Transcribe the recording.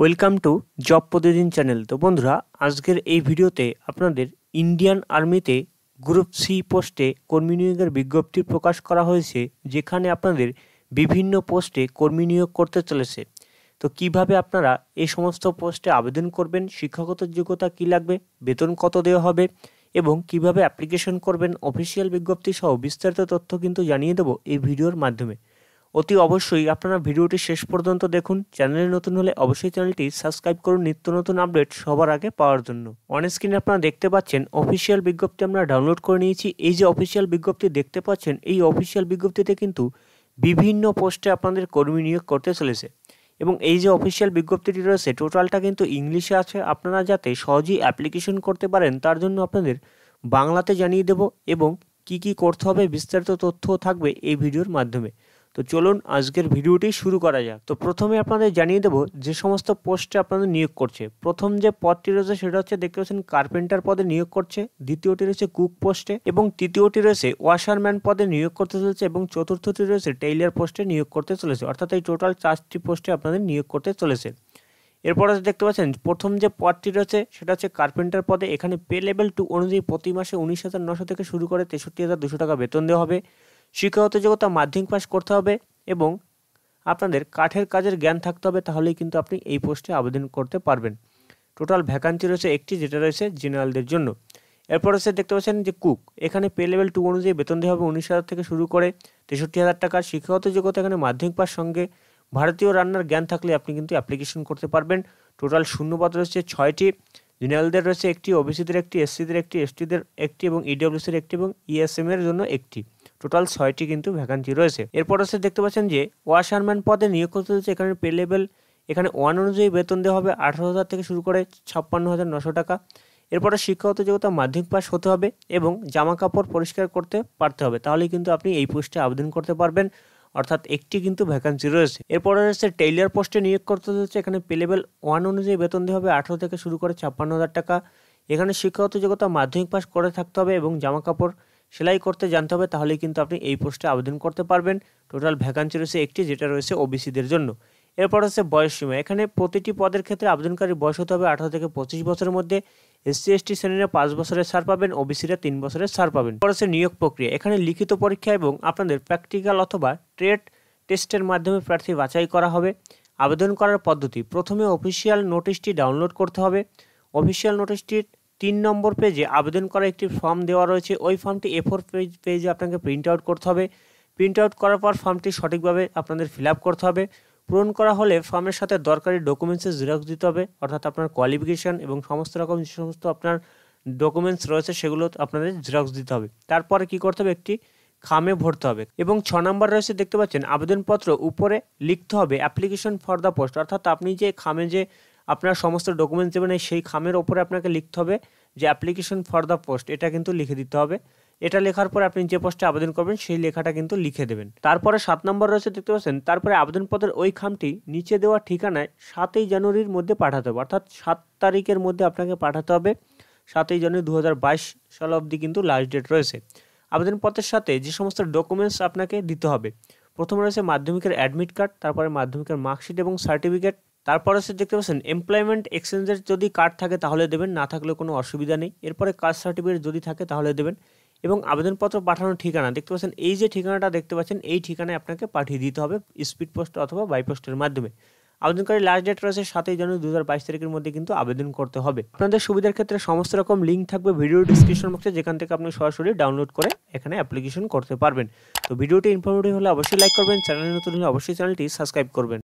welcome to job Pratidin channel তো বন্ধুরা আজকের এই ভিডিওতে আপনাদের ইন্ডিয়ান আর্মিতে গ্রুপ সি পোস্টে কর্মী নিয়োগের বিজ্ঞপ্তি প্রকাশ করা হয়েছে যেখানে আপনাদের বিভিন্ন পোস্টে কর্মী নিয়োগ করতে চলেছে তো কিভাবে আপনারা এই সমস্ত পোস্টে আবেদন করবেন শিক্ষাগত যোগ্যতা কি লাগবে বেতন কত দেওয়া হবে এবং কিভাবে অ্যাপ্লিকেশন করবেন অফিসিয়াল বিজ্ঞপ্তি সহ বিস্তারিত তথ্য কিন্তু জানিয়ে দেবো এই ভিডিওর মাধ্যমে অতি অবশ্যই আপনারা ভিডিওটি শেষ পর্যন্ত দেখুন চ্যানেলে নতুন হলে অবশ্যই চ্যানেলটি সাবস্ক্রাইব করুন নিত্য নতুন আপডেট সবার আগে পাওয়ার জন্য অন স্ক্রিনে আপনারা দেখতে পাচ্ছেন অফিসিয়াল বিজ্ঞপ্তি আমরা ডাউনলোড করে নিয়েছি এই যে অফিসিয়াল বিজ্ঞপ্তি দেখতে পাচ্ছেন এই অফিসিয়াল বিজ্ঞপ্তিতে কিন্তু বিভিন্ন পোস্টে আপনাদের কর্মী নিয়োগ করতে চলেছে এবং এই যে অফিসিয়াল বিজ্ঞপ্তিটি রয়েছে টোটালটা কিন্তু ইংলিশে আছে আপনারা যাতে সহজেই অ্যাপ্লিকেশন করতে পারেন তার জন্য আপনাদের বাংলাতে জানিয়ে দেব এবং কি কি করতে হবে বিস্তারিত তথ্য থাকবে এই ভিডিওর মাধ্যমে তো চলুন আজকের ভিডিওটি শুরু করা যাক তো প্রথমে আপনাদের জানিয়ে দেবো যে সমস্ত পোস্টে আপনাদের নিয়োগ করছে প্রথম যে পদটি রয়েছে সেটা হচ্ছে দেখতে পাচ্ছেন কার্পেন্টার পদে নিয়োগ করছে দ্বিতীয়টি রয়েছে কুক পোস্টে এবং তৃতীয়টি রয়েছে ওয়াশারম্যান পদে নিয়োগ করতে চলেছে এবং চতুর্থটি রয়েছে টেইলার পোস্টে নিয়োগ করতে চলেছে অর্থাৎ এই টোটাল চারটি পোস্টে আপনাদের নিয়োগ করতে চলেছে এরপর দেখতে পাচ্ছেন প্রথম যে পদটি রয়েছে সেটা হচ্ছে কার্পেন্টার পদে এখানে পে লেভেল টু অনুযায়ী প্রতি মাসে উনিশ হাজার নশো থেকে শুরু করে তেষট্টি হাজার দুশো টাকা বেতন দেওয়া হবে শিক্ষাগত যোগ্যতা মাধ্যমিক পাশ করতে হবে এবং আপনাদের কাঠের কাজের জ্ঞান থাকতে হবে তাহলেই কিন্তু আপনি এই পোস্টে আবেদন করতে পারবেন টোটাল ভ্যাকান্সি রয়েছে একটি যেটা রয়েছে জেনারেলদের জন্য এরপর হচ্ছে দেখতে পাচ্ছেন যে কুক এখানে পে লেভেল টু অনুযায়ী বেতন দেওয়া হবে উনিশ হাজার থেকে শুরু করে তেষট্টি হাজার টাকা শিক্ষাগত যোগ্যতা এখানে মাধ্যমিক পাশ সঙ্গে ভারতীয় রান্নার জ্ঞান থাকলে আপনি কিন্তু অ্যাপ্লিকেশন করতে পারবেন টোটাল শূন্যপদ রয়েছে ছয়টি জেনারেলদের রয়েছে একটি ওবিসিদের একটি এসসিদের একটি এসটিদের একটি এবং ইডব্লিউসির e একটি এবং ইএসএম e এর জন্য একটি টোটাল ছয়টি কিন্তু ভ্যাকান্সি রয়েছে এরপর হচ্ছে দেখতে পাচ্ছেন যে ওয়াশারম্যান পদে নিয়োগ করতে হচ্ছে এখানে পে লেভেল এখানে ওয়ান অনুযায়ী বেতন দেওয়া হবে আঠারো হাজার থেকে শুরু করে ছাপ্পান্ন হাজার নশো টাকা এরপরে শিক্ষাগত যোগ্যতা মাধ্যমিক পাস হতে হবে এবং জামা কাপড় পরিষ্কার করতে পারতে হবে তাহলে কিন্তু আপনি এই পোস্টে আবেদন করতে পারবেন অর্থাৎ একটি কিন্তু ভ্যাকান্সি রয়েছে এরপরে রয়েছে টেইলার পোস্টে নিয়োগ করতে হচ্ছে এখানে পে লেভেল ওয়ান অনুযায়ী বেতন দেওয়া হবে আঠারো থেকে শুরু করে ছাপ্পান্ন হাজার টাকা এখানে শিক্ষাগত যোগ্যতা মাধ্যমিক পাস করে থাকতে হবে এবং জামা কাপড় সেলাই করতে জানতে হবে তাহলে কিন্তু আপনি এই পোস্টে আবেদন করতে পারবেন টোটাল ভ্যাকান্সি রয়েছে একটি যেটা রয়েছে ওবিসিদের জন্য এরপর হচ্ছে বয়সসীমা এখানে প্রতিটি পদের ক্ষেত্রে আবেদনকারী বয়স হতে হবে আঠারো থেকে পঁচিশ বছরের মধ্যে এসসি এসটি শ্রেণীরা পাঁচ বছরের সার পাবেন ওবিসিরা তিন বছরের সার পাবেন এরপর হচ্ছে নিয়োগ প্রক্রিয়া এখানে লিখিত পরীক্ষা এবং আপনাদের প্র্যাকটিক্যাল অথবা ট্রেড টেস্টের মাধ্যমে প্রার্থী বাছাই করা হবে আবেদন করার পদ্ধতি প্রথমে অফিসিয়াল নোটিশটি ডাউনলোড করতে হবে অফিসিয়াল নোটিশটির তিন নম্বর পেজে আবেদন করা একটি ফর্ম দেওয়া রয়েছে ওই ফর্মটি এ ফোর পেজ পেজে আপনাকে প্রিন্ট আউট করতে হবে প্রিন্ট আউট করার পর ফর্মটি সঠিকভাবে আপনাদের ফিল করতে হবে পূরণ করা হলে ফর্মের সাথে দরকারি ডকুমেন্টসের জেরক্স দিতে হবে অর্থাৎ আপনার কোয়ালিফিকেশান এবং সমস্ত রকম যে সমস্ত আপনার ডকুমেন্টস রয়েছে সেগুলো আপনাদের জেরক্স দিতে হবে তারপরে কি করতে হবে একটি খামে ভরতে হবে এবং ছ নম্বর রয়েছে দেখতে পাচ্ছেন আবেদনপত্র উপরে লিখতে হবে অ্যাপ্লিকেশন ফর দ্য পোস্ট অর্থাৎ আপনি যে খামে যে আপনার সমস্ত ডকুমেন্টস দেবেন সেই খামের ওপরে আপনাকে লিখতে হবে যে অ্যাপ্লিকেশন ফর দ্য পোস্ট এটা কিন্তু লিখে দিতে হবে এটা লেখার পর আপনি যে পোস্টে আবেদন করবেন সেই লেখাটা কিন্তু লিখে দেবেন তারপরে সাত নম্বর রয়েছে দেখতে পাচ্ছেন তারপরে আবেদনপত্রের ওই খামটি নিচে দেওয়া ঠিকানায় সাতই জানুয়ারির মধ্যে পাঠাতে হবে অর্থাৎ সাত তারিখের মধ্যে আপনাকে পাঠাতে হবে সাতই জানুয়ারি দু হাজার বাইশ সাল অবধি কিন্তু লাস্ট ডেট রয়েছে আবেদনপত্রের সাথে যে সমস্ত ডকুমেন্টস আপনাকে দিতে হবে প্রথমে রয়েছে মাধ্যমিকের অ্যাডমিট কার্ড তারপরে মাধ্যমিকের মার্কশিট এবং সার্টিফিকেট তারপরে সে দেখতে পাচ্ছেন এমপ্লয়মেন্ট এক্সচেঞ্জের যদি কার্ড থাকে তাহলে দেবেন না থাকলে কোনো অসুবিধা নেই এরপরে কাস্ট সার্টিফিকেট যদি থাকে তাহলে দেবেন এবং আবেদনপত্র পাঠানোর ঠিকানা দেখতে পাচ্ছেন এই যে ঠিকানাটা দেখতে পাচ্ছেন এই ঠিকানায় আপনাকে পাঠিয়ে দিতে হবে স্পিড পোস্ট অথবা বাইপোস্টের মাধ্যমে আবেদনকারী লাস্ট ডেট রয়েছে সাতই জানুয়ারি দু তারিখের মধ্যে কিন্তু আবেদন করতে হবে আপনাদের সুবিধার ক্ষেত্রে সমস্ত রকম লিঙ্ক থাকবে ভিডিও ডিসক্রিপশন বক্সে যেখান থেকে আপনি সরাসরি ডাউনলোড করে এখানে অ্যাপ্লিকেশন করতে পারবেন তো ভিডিওটি ইনফরমেটিভ হলে অবশ্যই লাইক করবেন চ্যানেল নতুন হলে অবশ্যই চ্যানেলটি সাবস্ক্রাইব করবেন